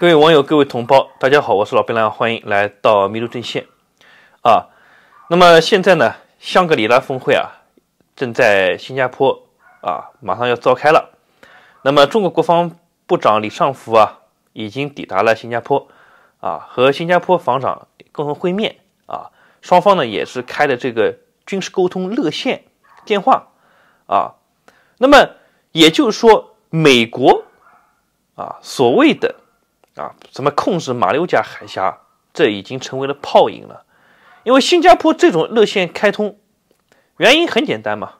各位网友，各位同胞，大家好，我是老贝拉，欢迎来到迷路阵线啊。那么现在呢，香格里拉峰会啊正在新加坡啊，马上要召开了。那么中国国防部长李尚福啊已经抵达了新加坡啊，和新加坡防长共同会面啊，双方呢也是开了这个军事沟通热线电话啊。那么也就是说，美国啊所谓的。啊，怎么控制马六甲海峡？这已经成为了泡影了，因为新加坡这种热线开通，原因很简单嘛，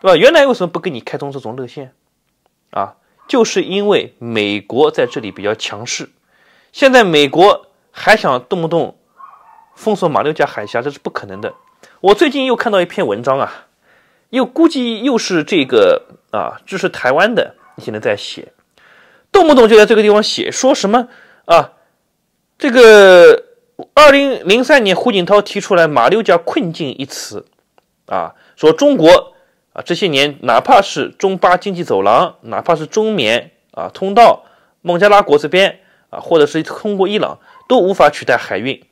对吧？原来为什么不给你开通这种热线？啊，就是因为美国在这里比较强势，现在美国还想动不动封锁马六甲海峡，这是不可能的。我最近又看到一篇文章啊，又估计又是这个啊，支持台湾的一些人在写。动不动就在这个地方写说什么啊？这个二零零三年，胡锦涛提出来“马六甲困境”一词，啊，说中国啊这些年，哪怕是中巴经济走廊，哪怕是中缅啊通道，孟加拉国这边啊，或者是通过伊朗都无法取代海运。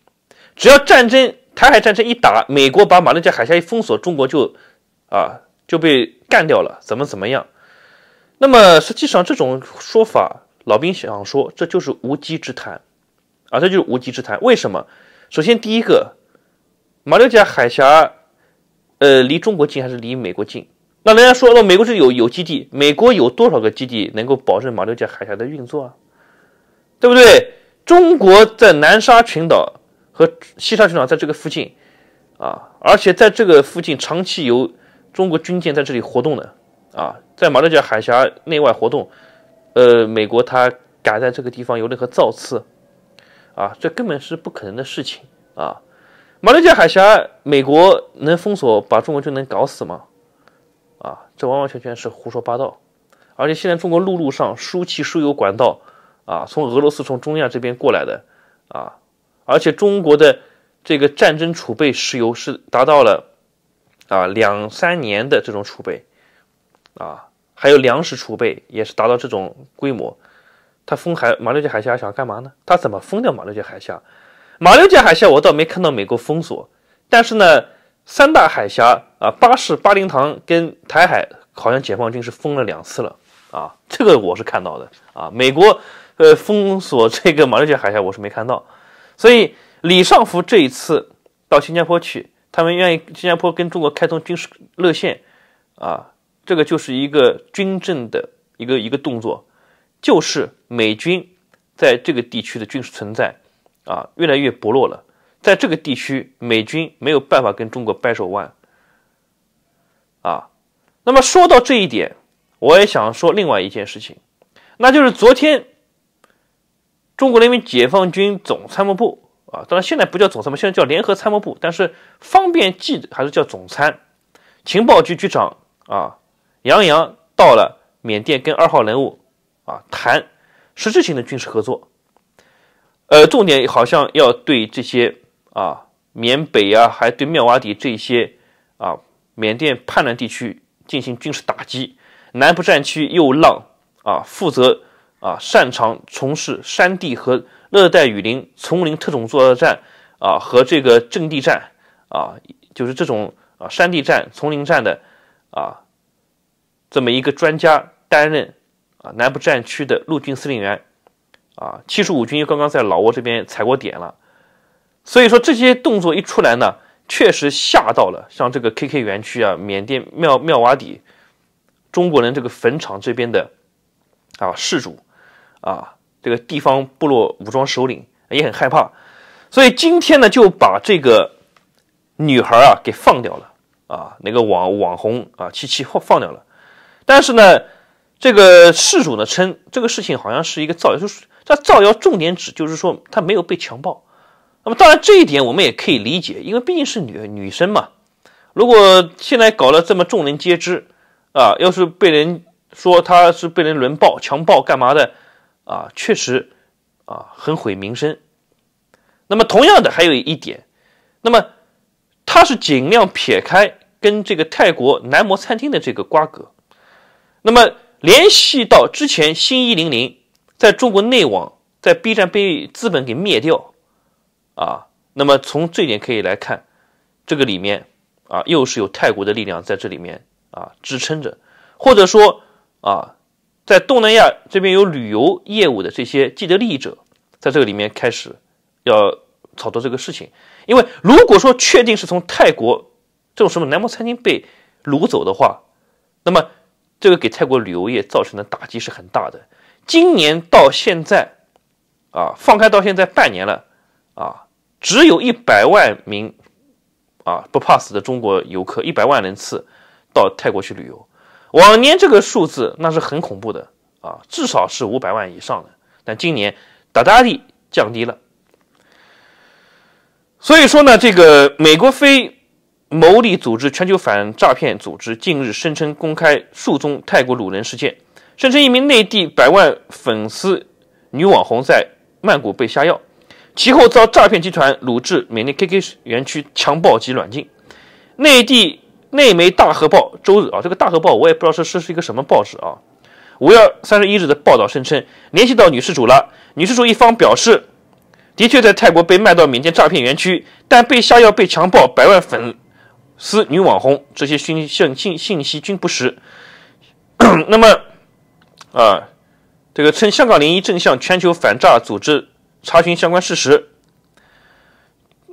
只要战争，台海战争一打，美国把马六甲海峡一封锁，中国就啊就被干掉了，怎么怎么样？那么实际上，这种说法，老兵想说，这就是无稽之谈，啊，这就是无稽之谈。为什么？首先，第一个，马六甲海峡，呃，离中国近还是离美国近？那人家说了，美国是有有基地，美国有多少个基地能够保证马六甲海峡的运作啊？对不对？中国在南沙群岛和西沙群岛在这个附近，啊，而且在这个附近长期有中国军舰在这里活动的。啊，在马六甲海峡内外活动，呃，美国它敢在这个地方有任何造次，啊，这根本是不可能的事情啊！马六甲海峡，美国能封锁把中国就能搞死吗？啊，这完完全全是胡说八道！而且现在中国陆路上输气输油管道啊，从俄罗斯从中亚这边过来的啊，而且中国的这个战争储备石油是达到了啊两三年的这种储备。啊，还有粮食储备也是达到这种规模，他封海马六甲海峡想要干嘛呢？他怎么封掉马六甲海峡？马六甲海峡我倒没看到美国封锁，但是呢，三大海峡啊，巴士、巴林塘跟台海，好像解放军是封了两次了啊，这个我是看到的啊。美国呃封锁这个马六甲海峡我是没看到，所以李尚福这一次到新加坡去，他们愿意新加坡跟中国开通军事热线啊。这个就是一个军政的一个一个动作，就是美军在这个地区的军事存在啊越来越薄弱了，在这个地区美军没有办法跟中国掰手腕，啊，那么说到这一点，我也想说另外一件事情，那就是昨天中国人民解放军总参谋部啊，当然现在不叫总参，谋，现在叫联合参谋部，但是方便记还是叫总参，情报局局长啊。杨洋到了缅甸，跟二号人物啊谈实质性的军事合作。呃，重点好像要对这些啊缅北啊，还对妙瓦底这些啊缅甸叛乱地区进行军事打击。南部战区又浪啊，负责啊擅长从事山地和热带雨林丛林特种作战啊和这个阵地战啊，就是这种啊山地战、丛林战的啊。这么一个专家担任啊南部战区的陆军司令员啊，七十五军又刚刚在老挝这边踩过点了，所以说这些动作一出来呢，确实吓到了像这个 KK 园区啊缅甸妙妙瓦底中国人这个坟场这边的啊事主啊这个地方部落武装首领也很害怕，所以今天呢就把这个女孩啊给放掉了啊那个网网红啊七七放放掉了。但是呢，这个事主呢称这个事情好像是一个造谣，就是他造谣重点指就是说他没有被强暴。那么当然这一点我们也可以理解，因为毕竟是女女生嘛。如果现在搞了这么众人皆知啊，要是被人说他是被人轮暴、强暴干嘛的啊，确实啊很毁名声。那么同样的还有一点，那么他是尽量撇开跟这个泰国男模餐厅的这个瓜葛。那么联系到之前新一零零在中国内网在 B 站被资本给灭掉，啊，那么从这点可以来看，这个里面啊，又是有泰国的力量在这里面啊支撑着，或者说啊，在东南亚这边有旅游业务的这些既得利益者，在这个里面开始要炒作这个事情，因为如果说确定是从泰国这种什么南模餐厅被掳走的话，那么。这个给泰国旅游业造成的打击是很大的。今年到现在，啊，放开到现在半年了，啊，只有一百万名，啊，不怕死的中国游客一百万人次到泰国去旅游。往年这个数字那是很恐怖的啊，至少是五百万以上的。但今年达达力降低了，所以说呢，这个美国飞。牟利组织全球反诈骗组织近日声称公开数宗泰国掳人事件，声称一名内地百万粉丝女网红在曼谷被下药，其后遭诈骗集团掳至缅甸 KK 园区强暴及软禁。内地内媒大河报周日啊，这个大河报我也不知道是是是一个什么报纸啊，五月三十一日的报道声称联系到女事主了，女事主一方表示，的确在泰国被卖到缅甸诈骗园区，但被下药被强暴百万粉。私女网红这些信信信信息均不实。那么，啊，这个称香港联姻正向全球反诈组织查询相关事实。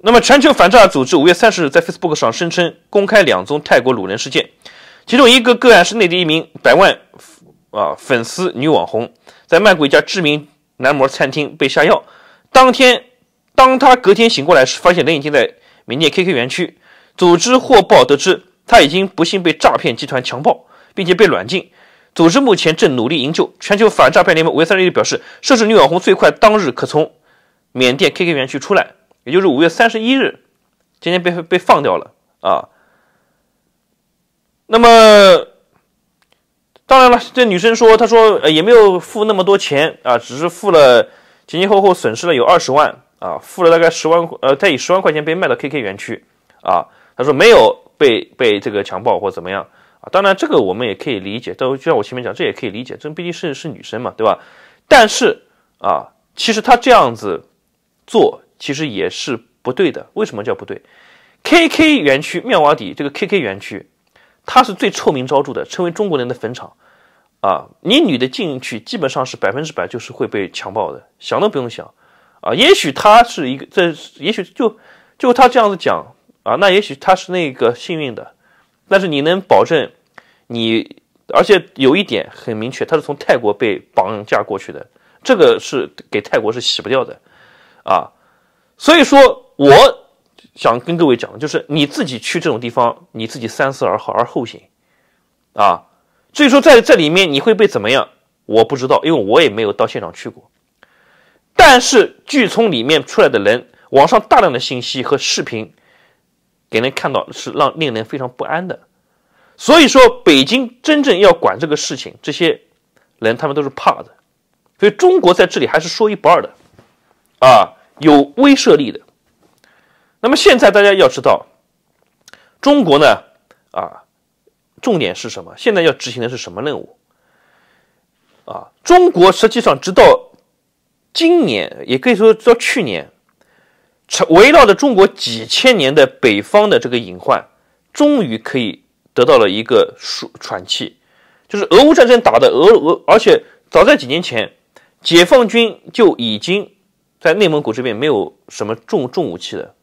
那么，全球反诈组织五月三十日在 Facebook 上声称公开两宗泰国掳人事件，其中一个个案是内地一名百万啊粉丝女网红在曼谷一家知名男模餐厅被下药，当天，当他隔天醒过来时，发现人已经在缅甸 KK 园区。组织获报得知，他已经不幸被诈骗集团强暴，并且被软禁。组织目前正努力营救。全球反诈骗联盟维三利利表示，涉事女网红最快当日可从缅甸 KK 园区出来，也就是五月三十一日。今天被被放掉了啊。那么，当然了，这女生说，她说呃、也没有付那么多钱啊，只是付了前前后后损失了有二十万啊，付了大概十万呃，她以十万块钱被卖到 KK 园区啊。他说没有被被这个强暴或怎么样啊？当然这个我们也可以理解，都就像我前面讲，这也可以理解，这毕竟是是女生嘛，对吧？但是啊，其实他这样子做其实也是不对的。为什么叫不对？KK 园区妙瓦底这个 KK 园区，它是最臭名昭著的，称为中国人的坟场啊！你女的进去，基本上是百分之百就是会被强暴的，想都不用想啊！也许她是一个，这也许就就她这样子讲。啊，那也许他是那个幸运的，但是你能保证？你而且有一点很明确，他是从泰国被绑架过去的，这个是给泰国是洗不掉的，啊，所以说我想跟各位讲的就是，你自己去这种地方，你自己三思而后而后行，啊，所以说在这里面你会被怎么样？我不知道，因为我也没有到现场去过，但是据从里面出来的人，网上大量的信息和视频。给人看到是让令人非常不安的，所以说北京真正要管这个事情，这些人他们都是怕的，所以中国在这里还是说一不二的，啊，有威慑力的。那么现在大家要知道，中国呢，啊，重点是什么？现在要执行的是什么任务？啊，中国实际上直到今年，也可以说到去年。围绕着中国几千年的北方的这个隐患，终于可以得到了一个舒喘气，就是俄乌战争打的俄俄，而且早在几年前，解放军就已经在内蒙古这边没有什么重重武器的，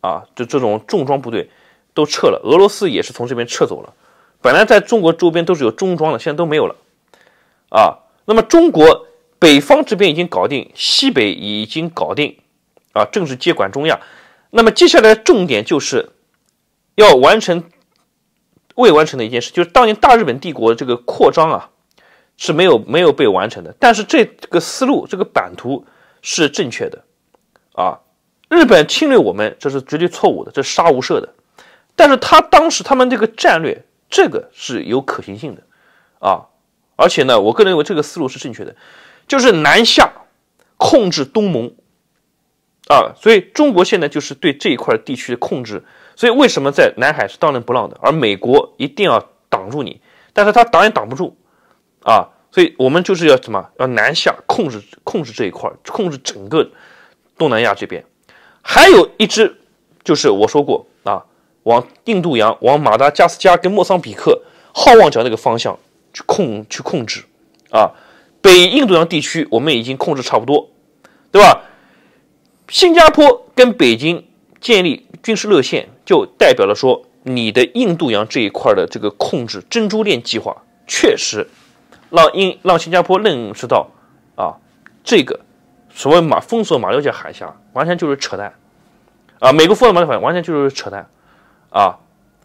啊，就这种重装部队都撤了，俄罗斯也是从这边撤走了，本来在中国周边都是有重装的，现在都没有了，啊，那么中国北方这边已经搞定，西北已经搞定。啊，正式接管中亚，那么接下来重点就是要完成未完成的一件事，就是当年大日本帝国这个扩张啊是没有没有被完成的，但是这个思路、这个版图是正确的，啊，日本侵略我们这是绝对错误的，这杀无赦的，但是他当时他们这个战略这个是有可行性的，啊，而且呢，我个人认为这个思路是正确的，就是南下控制东盟。啊，所以中国现在就是对这一块地区的控制，所以为什么在南海是当仁不让的，而美国一定要挡住你，但是他挡也挡不住，啊，所以我们就是要什么，要南下控制控制这一块，控制整个东南亚这边，还有一支就是我说过啊，往印度洋往马达加斯加跟莫桑比克好望角那个方向去控去控制，啊，北印度洋地区我们已经控制差不多，对吧？新加坡跟北京建立军事热线，就代表了说你的印度洋这一块的这个控制珍珠链计划，确实让印让新加坡认识到啊，这个所谓马封锁马六甲海峡，完全就是扯淡啊！美国封锁马六甲海峡完全就是扯淡啊！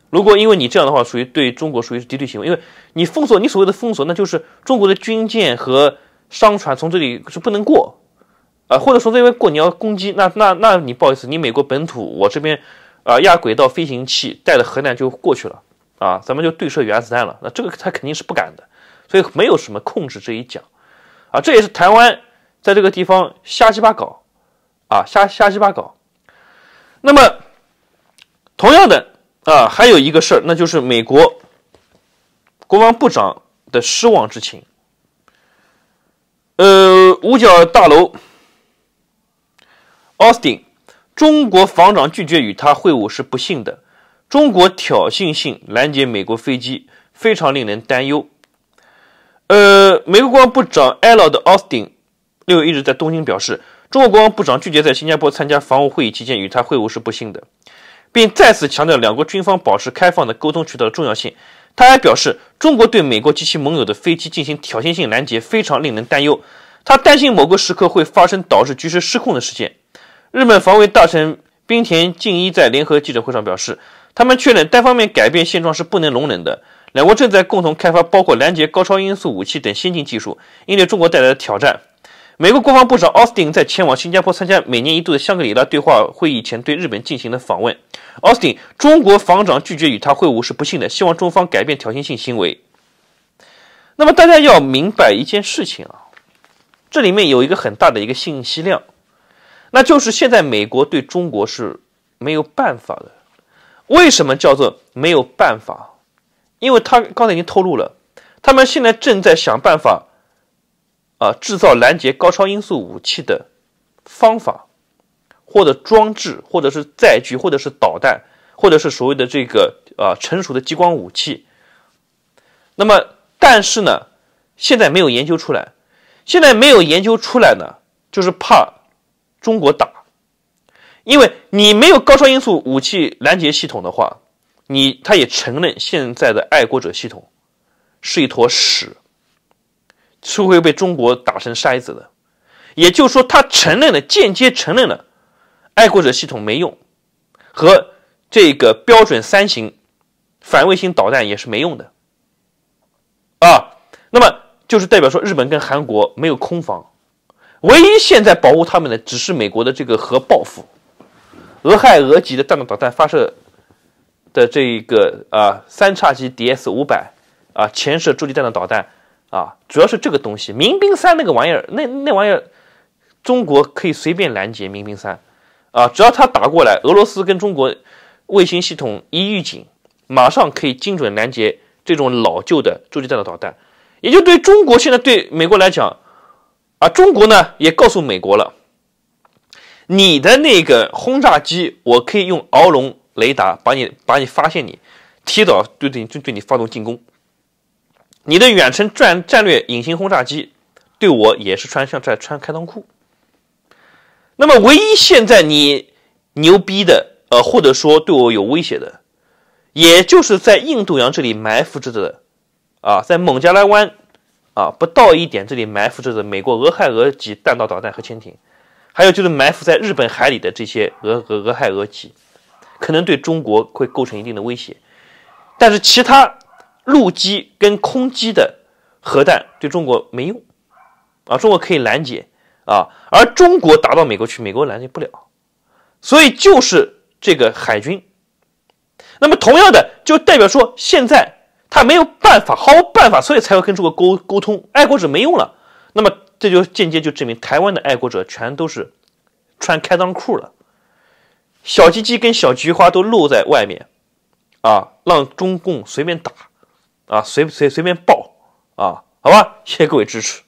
如果因为你这样的话，属于对中国属于是敌对行为，因为你封锁你所谓的封锁，那就是中国的军舰和商船从这里是不能过。啊，或者说是因为过你要攻击，那那那你不好意思，你美国本土，我这边，啊，亚轨道飞行器带着核弹就过去了，啊，咱们就对射原子弹了，那这个他肯定是不敢的，所以没有什么控制这一讲，啊，这也是台湾在这个地方瞎鸡巴搞，啊，瞎瞎鸡巴搞。那么，同样的啊，还有一个事儿，那就是美国国防部长的失望之情，呃，五角大楼。Austin，中国防长拒绝与他会晤是不幸的。中国挑衅性拦截美国飞机非常令人担忧。呃，美国国防部长艾劳德奥 Austin 六月一日在东京表示，中国国防部长拒绝在新加坡参加防务会议期间与他会晤是不幸的，并再次强调两国军方保持开放的沟通渠道的重要性。他还表示，中国对美国及其盟友的飞机进行挑衅性拦截非常令人担忧。他担心某个时刻会发生导致局势失控的事件。日本防卫大臣滨田敬一在联合记者会上表示，他们确认单方面改变现状是不能容忍的。两国正在共同开发包括拦截高超音速武器等先进技术，应对中国带来的挑战。美国国防部长奥斯汀在前往新加坡参加每年一度的香格里拉对话会议前，对日本进行了访问。奥斯汀，中国防长拒绝与他会晤是不幸的，希望中方改变挑衅性行为。那么大家要明白一件事情啊，这里面有一个很大的一个信息量。那就是现在美国对中国是没有办法的。为什么叫做没有办法？因为他刚才已经透露了，他们现在正在想办法，啊，制造拦截高超音速武器的方法，或者装置，或者是载具，或者是导弹，或者是所谓的这个啊成熟的激光武器。那么，但是呢，现在没有研究出来。现在没有研究出来呢，就是怕。中国打，因为你没有高超音速武器拦截系统的话，你他也承认现在的爱国者系统是一坨屎，是会被中国打成筛子的。也就是说，他承认了，间接承认了爱国者系统没用，和这个标准三型反卫星导弹也是没用的啊。那么就是代表说，日本跟韩国没有空防。唯一现在保护他们的只是美国的这个核报复，俄亥俄级的弹道导弹发射的这一个啊三叉戟 DS 五百啊潜射洲际弹道导弹啊，主要是这个东西。民兵三那个玩意儿，那那玩意儿中国可以随便拦截民兵三啊，只要他打过来，俄罗斯跟中国卫星系统一预警，马上可以精准拦截这种老旧的洲际弹道导弹。也就对中国现在对美国来讲。中国呢也告诉美国了，你的那个轰炸机，我可以用鳌龙雷达把你把你发现你，提早对对就对你发动进攻。你的远程战战略隐形轰炸机对我也是穿像在穿开裆裤。那么唯一现在你牛逼的，呃或者说对我有威胁的，也就是在印度洋这里埋伏着的，啊，在孟加拉湾。啊，不到一点，这里埋伏着的美国俄亥俄级弹道导弹核潜艇，还有就是埋伏在日本海里的这些俄俄俄亥俄级，可能对中国会构成一定的威胁。但是其他陆基跟空基的核弹对中国没用，啊，中国可以拦截啊，而中国打到美国去，美国拦截不了。所以就是这个海军，那么同样的，就代表说现在。他没有办法，毫无办法，所以才要跟中国沟沟通。爱国者没用了，那么这就间接就证明台湾的爱国者全都是穿开裆裤了，小鸡鸡跟小菊花都露在外面，啊，让中共随便打，啊，随随随便爆，啊，好吧，谢谢各位支持。